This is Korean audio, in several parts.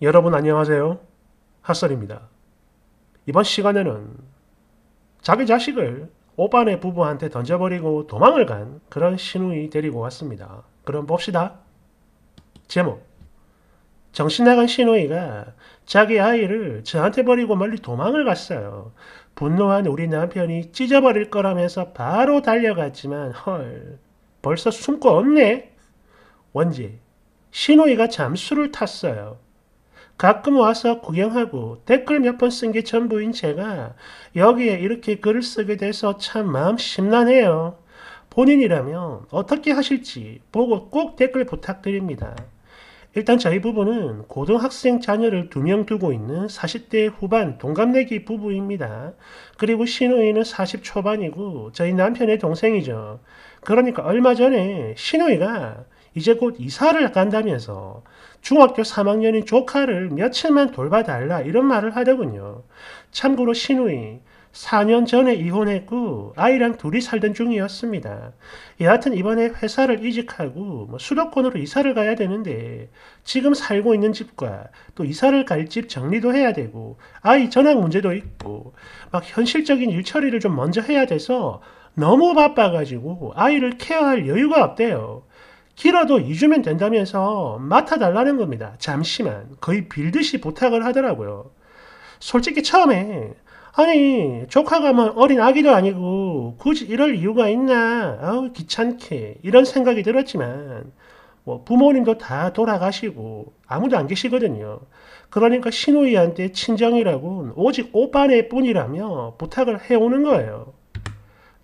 여러분 안녕하세요. 핫설입니다. 이번 시간에는 자기 자식을 오빠네 부부한테 던져버리고 도망을 간 그런 신우이 데리고 왔습니다. 그럼 봅시다. 제목 정신나간 신우이가 자기 아이를 저한테 버리고 멀리 도망을 갔어요. 분노한 우리 남편이 찢어버릴 거라면서 바로 달려갔지만 헐 벌써 숨고 없네. 원지 신우이가 잠수를 탔어요. 가끔 와서 구경하고 댓글 몇 번 쓴 게 전부인 제가 여기에 이렇게 글을 쓰게 돼서 참 마음 심란해요. 본인이라면 어떻게 하실지 보고 꼭 댓글 부탁드립니다. 일단 저희 부부는 고등학생 자녀를 두 명 두고 있는 40대 후반 동갑내기 부부입니다. 그리고 시누이는 40 초반이고 저희 남편의 동생이죠. 그러니까 얼마 전에 시누이가 이제 곧 이사를 간다면서 중학교 3학년인 조카를 며칠만 돌봐달라 이런 말을 하더군요. 참고로 신우이 4년 전에 이혼했고 아이랑 둘이 살던 중이었습니다. 여하튼 이번에 회사를 이직하고 뭐 수도권으로 이사를 가야 되는데 지금 살고 있는 집과 또 이사를 갈 집 정리도 해야 되고 아이 전학 문제도 있고 막 현실적인 일 처리를 좀 먼저 해야 돼서 너무 바빠가지고 아이를 케어할 여유가 없대요. 길어도 잊으면 된다면서 맡아달라는 겁니다. 잠시만. 거의 빌듯이 부탁을 하더라고요. 솔직히 처음에 아니 조카가 뭐 어린 아기도 아니고 굳이 이럴 이유가 있나 아우 어, 귀찮게 이런 생각이 들었지만 뭐 부모님도 다 돌아가시고 아무도 안 계시거든요. 그러니까 신우이한테 친정이라고 오직 오빠네 뿐이라며 부탁을 해오는 거예요.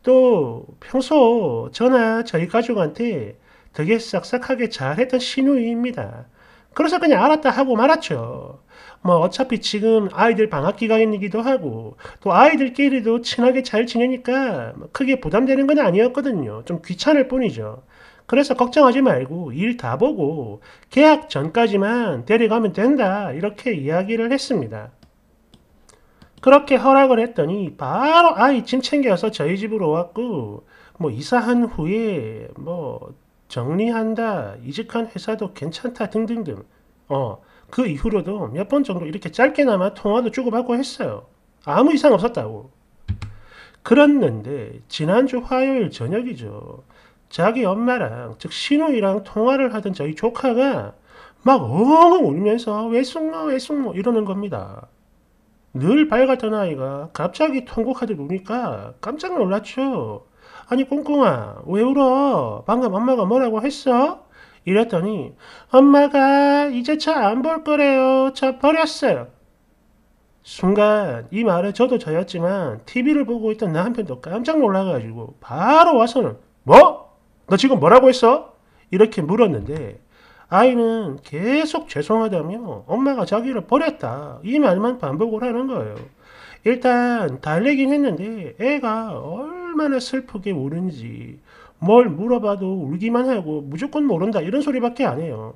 또 평소 저나 저희 가족한테 되게 싹싹하게 잘했던 신우이입니다. 그래서 그냥 알았다 하고 말았죠. 뭐 어차피 지금 아이들 방학 기간이기도 하고 또 아이들끼리도 친하게 잘 지내니까 뭐 크게 부담되는 건 아니었거든요. 좀 귀찮을 뿐이죠. 그래서 걱정하지 말고 일 다 보고 계약 전까지만 데려가면 된다 이렇게 이야기를 했습니다. 그렇게 허락을 했더니 바로 아이 짐 챙겨서 저희 집으로 왔고 뭐 이사한 후에 뭐 정리한다, 이직한 회사도 괜찮다 등등등 어, 그 이후로도 몇 번 정도 이렇게 짧게나마 통화도 주고받고 했어요. 아무 이상 없었다고. 그랬는데 지난주 화요일 저녁이죠. 자기 엄마랑 즉 신우이랑 통화를 하던 저희 조카가 막 엉엉 울면서 외숙모 외숙모 이러는 겁니다. 늘 밝았던 아이가 갑자기 통곡하듯 우니까 깜짝 놀랐죠. 아니 꽁꽁아 왜 울어? 방금 엄마가 뭐라고 했어? 이랬더니 엄마가 이제 차 안 볼 거래요. 차 버렸어요. 순간 이 말에 저도 저였지만 TV를 보고 있던 남편도 깜짝 놀라가지고 바로 와서는 뭐? 너 지금 뭐라고 했어? 이렇게 물었는데 아이는 계속 죄송하다며 엄마가 자기를 버렸다 이 말만 반복을 하는 거예요. 일단 달래긴 했는데 애가 얼 얼마나 슬프게 우는지 뭘 물어봐도 울기만 하고 무조건 모른다 이런 소리밖에 안 해요.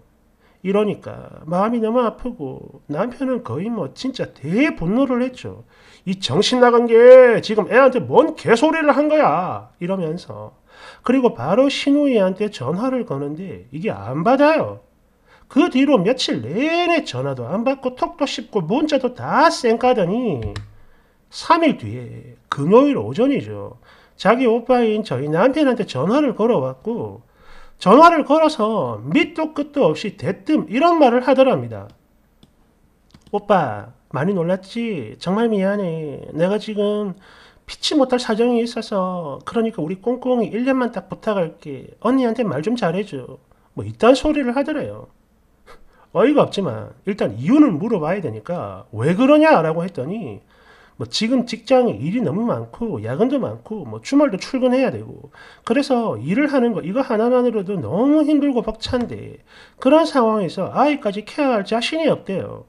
이러니까 마음이 너무 아프고 남편은 거의 뭐 진짜 대분노를 했죠. 이 정신 나간 게 지금 애한테 뭔 개소리를 한 거야 이러면서 그리고 바로 신우이한테 전화를 거는데 이게 안 받아요. 그 뒤로 며칠 내내 전화도 안 받고 톡도 씹고 문자도 다 쌩까더니 3일 뒤에 금요일 오전이죠. 자기 오빠인 저희 나 남편한테 전화를 걸어왔고 전화를 걸어서 밑도 끝도 없이 대뜸 이런 말을 하더랍니다. 오빠 많이 놀랐지? 정말 미안해. 내가 지금 피치 못할 사정이 있어서 그러니까 우리 꽁꽁이 1년만 딱 부탁할게. 언니한테 말 좀 잘해줘. 뭐 이딴 소리를 하더래요. 어이가 없지만 일단 이유는 물어봐야 되니까 왜 그러냐라고 했더니 뭐 지금 직장에 일이 너무 많고 야근도 많고 뭐 주말도 출근해야 되고 그래서 일을 하는 거 이거 하나만으로도 너무 힘들고 벅찬데 그런 상황에서 아이까지 케어할 자신이 없대요.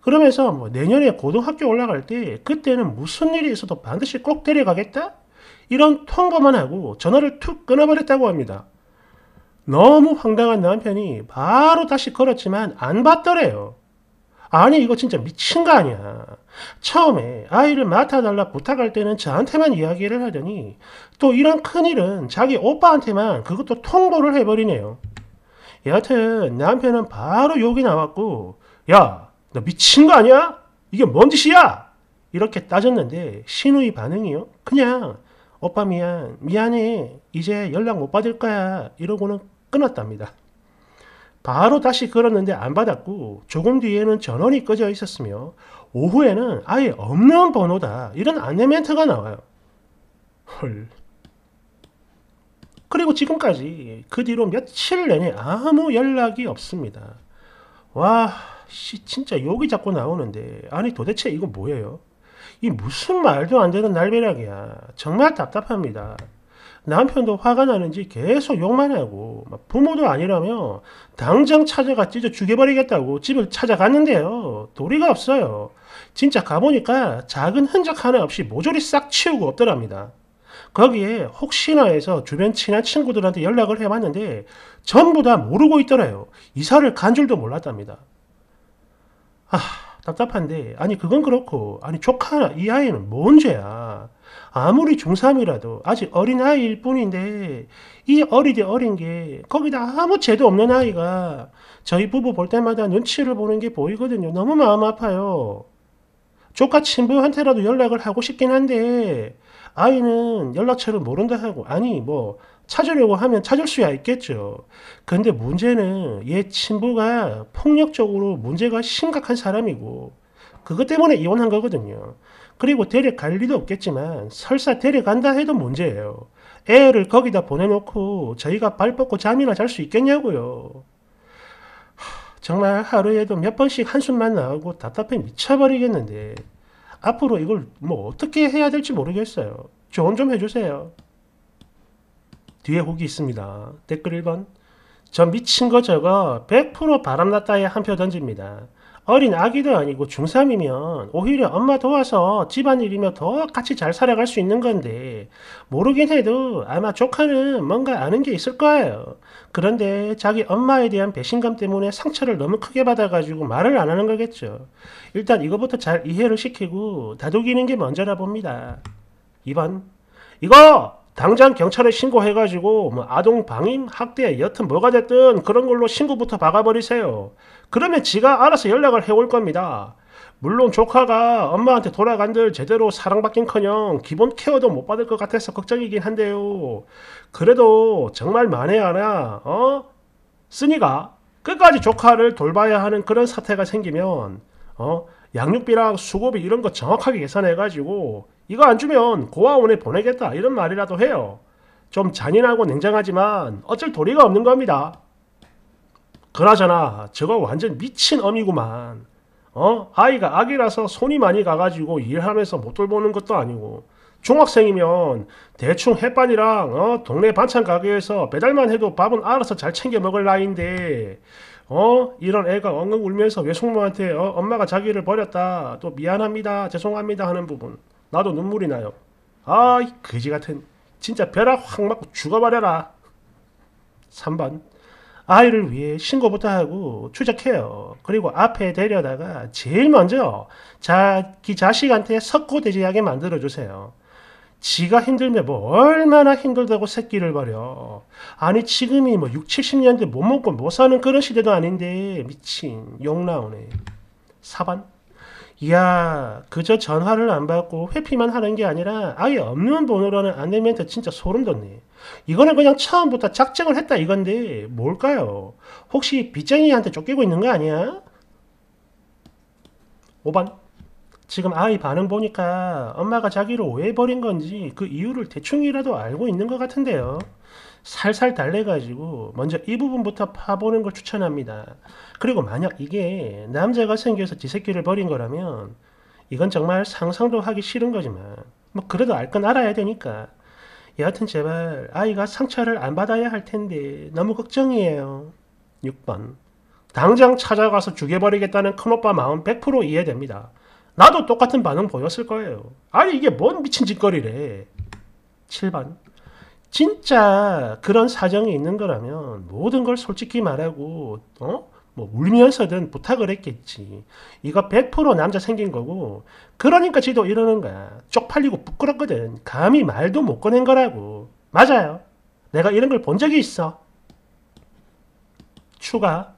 그러면서 뭐 내년에 고등학교 올라갈 때 그때는 무슨 일이 있어도 반드시 꼭 데려가겠다? 이런 통보만 하고 전화를 툭 끊어버렸다고 합니다. 너무 황당한 남편이 바로 다시 걸었지만 안 받더래요. 아니 이거 진짜 미친 거 아니야. 처음에 아이를 맡아달라 부탁할 때는 저한테만 이야기를 하더니 또 이런 큰일은 자기 오빠한테만 그것도 통보를 해버리네요. 여하튼 남편은 바로 욕이 나왔고 야 너 미친 거 아니야? 이게 뭔 짓이야? 이렇게 따졌는데 신우의 반응이요? 그냥 오빠 미안 미안해 이제 연락 못 받을 거야 이러고는 끊었답니다. 바로 다시 걸었는데 안 받았고 조금 뒤에는 전원이 꺼져 있었으며 오후에는 아예 없는 번호다 이런 안내 멘트가 나와요. 헐. 그리고 지금까지 그 뒤로 며칠 내내 아무 연락이 없습니다. 와, 씨, 진짜 욕이 자꾸 나오는데. 아니, 도대체 이거 뭐예요? 이 무슨 말도 안 되는 날벼락이야. 정말 답답합니다. 남편도 화가 나는지 계속 욕만 하고 부모도 아니라며 당장 찾아가 찢어 죽여버리겠다고 집을 찾아갔는데요. 도리가 없어요. 진짜 가보니까 작은 흔적 하나 없이 모조리 싹 치우고 없더랍니다. 거기에 혹시나 해서 주변 친한 친구들한테 연락을 해봤는데 전부 다 모르고 있더래요. 이사를 간 줄도 몰랐답니다. 아... 답답한데 아니 그건 그렇고 아니 조카 이 아이는 뭔 죄야 아무리 중3이라도 아직 어린 아이일 뿐인데 이 어리디 어린 게 거기다 아무 죄도 없는 아이가 저희 부부 볼 때마다 눈치를 보는 게 보이거든요. 너무 마음 아파요. 조카 친부한테라도 연락을 하고 싶긴 한데 아이는 연락처를 모른다 하고 아니 뭐 찾으려고 하면 찾을 수야 있겠죠. 근데 문제는 얘 친부가 폭력적으로 문제가 심각한 사람이고 그것 때문에 이혼한 거거든요. 그리고 데려갈 리도 없겠지만 설사 데려간다 해도 문제예요. 애를 거기다 보내놓고 저희가 발 뻗고 잠이나 잘 수 있겠냐고요. 정말 하루에도 몇 번씩 한숨만 나오고 답답해 미쳐버리겠는데 앞으로 이걸 뭐 어떻게 해야 될지 모르겠어요. 조언 좀 해주세요. 뒤에 혹이 있습니다. 댓글 1번 저 미친 거 저거 100% 바람났다에 한 표 던집니다. 어린 아기도 아니고 중3이면 오히려 엄마 도와서 집안일이며 더 같이 잘 살아갈 수 있는 건데 모르긴 해도 아마 조카는 뭔가 아는 게 있을 거예요. 그런데 자기 엄마에 대한 배신감 때문에 상처를 너무 크게 받아가지고 말을 안 하는 거겠죠. 일단 이거부터 잘 이해를 시키고 다독이는 게 먼저라 봅니다. 2번 이거 당장 경찰에 신고해가지고 뭐 아동 방임, 학대, 여튼 뭐가 됐든 그런 걸로 신고부터 박아버리세요. 그러면 지가 알아서 연락을 해올 겁니다. 물론 조카가 엄마한테 돌아간들 제대로 사랑받긴커녕 기본 케어도 못 받을 것 같아서 걱정이긴 한데요. 그래도 정말 만에 하나 어? 쓰니가 끝까지 조카를 돌봐야 하는 그런 사태가 생기면 어? 양육비랑 수고비 이런 거 정확하게 계산해가지고 이거 안 주면 고아원에 보내겠다 이런 말이라도 해요. 좀 잔인하고 냉정하지만 어쩔 도리가 없는 겁니다. 그러잖아 저거 완전 미친 엄이구만. 어? 아이가 아기라서 손이 많이 가가지고 일하면서 못 돌보는 것도 아니고 중학생이면 대충 햇반이랑 어? 동네 반찬 가게에서 배달만 해도 밥은 알아서 잘 챙겨 먹을 나이인데 어? 이런 애가 엉엉 울면서 외숙모한테 어? 엄마가 자기를 버렸다 또 미안합니다 죄송합니다 하는 부분 나도 눈물이 나요. 아이 거지 같은 진짜 벼락 확 맞고 죽어버려라. 3번 아이를 위해 신고부터 하고 추적해요. 그리고 앞에 데려다가 제일 먼저 자기 자식한테 석고대지하게 만들어주세요. 지가 힘들면 뭐 얼마나 힘들다고 새끼를 버려. 아니 지금이 뭐 6, 70년대 못 먹고 못 사는 그런 시대도 아닌데 미친 욕 나오네. 4번 이야 그저 전화를 안 받고 회피만 하는 게 아니라 아예 없는 번호라는 안내멘트 진짜 소름 돋네. 이거는 그냥 처음부터 작정을 했다 이건데 뭘까요? 혹시 빚쟁이한테 쫓기고 있는 거 아니야? 5번 지금 아이 반응 보니까 엄마가 자기를 오해버린 건지 그 이유를 대충이라도 알고 있는 것 같은데요. 살살 달래가지고 먼저 이 부분부터 파보는 걸 추천합니다. 그리고 만약 이게 남자가 생겨서 지새끼를 버린 거라면 이건 정말 상상도 하기 싫은 거지만 뭐 그래도 알 건 알아야 되니까 여하튼 제발 아이가 상처를 안 받아야 할 텐데 너무 걱정이에요. 6번 당장 찾아가서 죽여버리겠다는 큰오빠 마음 100% 이해됩니다. 나도 똑같은 반응 보였을 거예요. 아니 이게 뭔 미친 짓거리래. 7번 진짜 그런 사정이 있는 거라면 모든 걸 솔직히 말하고 어? 뭐 울면서든 부탁을 했겠지. 이거 100% 남자 생긴 거고 그러니까 지도 이러는 거야. 쪽팔리고 부끄럽거든. 감히 말도 못 꺼낸 거라고. 맞아요. 내가 이런 걸 본 적이 있어. 추가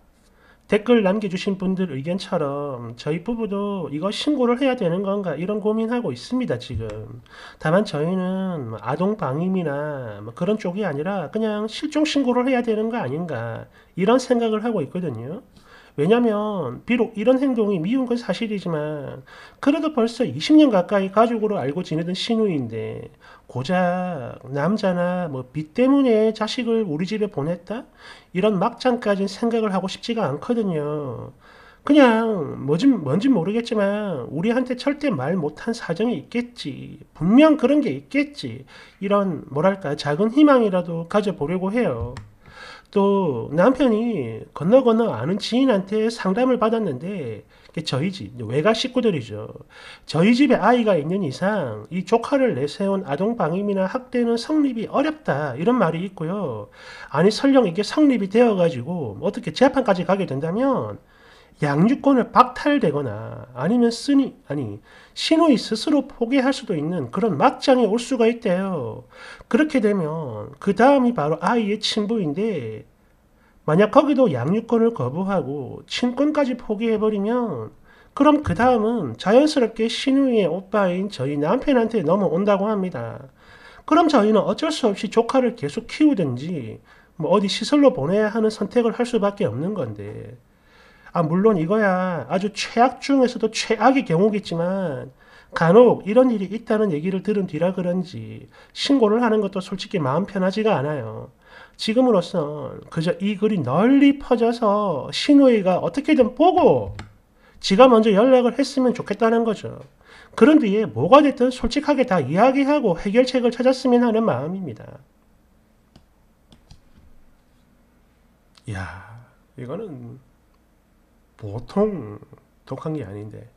댓글 남겨주신 분들 의견처럼 저희 부부도 이거 신고를 해야 되는 건가 이런 고민하고 있습니다 지금 다만 저희는 뭐 아동 방임이나 뭐 그런 쪽이 아니라 그냥 실종 신고를 해야 되는 거 아닌가 이런 생각을 하고 있거든요 왜냐면 비록 이런 행동이 미운 건 사실이지만 그래도 벌써 20년 가까이 가족으로 알고 지내던 신우인데 고작 남자나 뭐빚 때문에 자식을 우리 집에 보냈다? 이런 막장까진 생각을 하고 싶지가 않거든요. 그냥 뭐지 뭔지 모르겠지만 우리한테 절대 말 못한 사정이 있겠지 분명 그런 게 있겠지 이런 뭐랄까 작은 희망이라도 가져보려고 해요. 또 남편이 건너 건너 아는 지인한테 상담을 받았는데 저희 집 외가 식구들이죠. 저희 집에 아이가 있는 이상 이 조카를 내세운 아동 방임이나 학대는 성립이 어렵다 이런 말이 있고요. 아니 설령 이게 성립이 되어가지고 어떻게 재판까지 가게 된다면 양육권을 박탈되거나 아니면 쓰니 아니 신우이 스스로 포기할 수도 있는 그런 막장에 올 수가 있대요. 그렇게 되면 그 다음이 바로 아이의 친부인데 만약 거기도 양육권을 거부하고 친권까지 포기해버리면 그럼 그 다음은 자연스럽게 신우이의 오빠인 저희 남편한테 넘어온다고 합니다. 그럼 저희는 어쩔 수 없이 조카를 계속 키우든지 뭐 어디 시설로 보내야 하는 선택을 할 수밖에 없는 건데 아, 물론 이거야 아주 최악 중에서도 최악의 경우겠지만 간혹 이런 일이 있다는 얘기를 들은 뒤라 그런지 신고를 하는 것도 솔직히 마음 편하지가 않아요. 지금으로선 그저 이 글이 널리 퍼져서 신우이가 어떻게든 보고 지가 먼저 연락을 했으면 좋겠다는 거죠. 그런 뒤에 뭐가 됐든 솔직하게 다 이야기하고 해결책을 찾았으면 하는 마음입니다. 야, 이거는 보통 독한 게 아닌데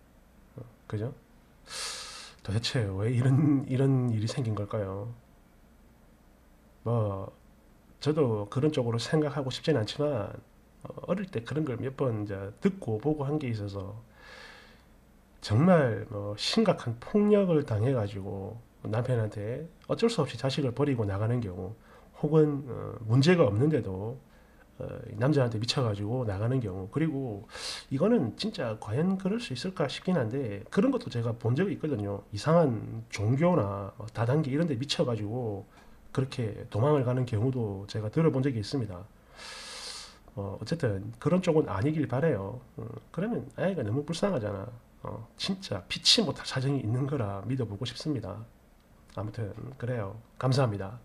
어, 그죠? 도대체 왜 이런 이런 일이 생긴 걸까요? 뭐 저도 그런 쪽으로 생각하고 싶진 않지만 어, 어릴 때 그런 걸 몇 번 이제 듣고 보고 한 게 있어서 정말 뭐 심각한 폭력을 당해 가지고 남편한테 어쩔 수 없이 자식을 버리고 나가는 경우 혹은 어, 문제가 없는데도 어, 남자한테 미쳐가지고 나가는 경우 그리고 이거는 진짜 과연 그럴 수 있을까 싶긴 한데 그런 것도 제가 본 적이 있거든요 이상한 종교나 뭐 다단계 이런 데 미쳐가지고 그렇게 도망을 가는 경우도 제가 들어본 적이 있습니다 어, 어쨌든 그런 쪽은 아니길 바래요 어, 그러면 아이가 너무 불쌍하잖아 어, 진짜 피치 못할 사정이 있는 거라 믿어보고 싶습니다 아무튼 그래요 감사합니다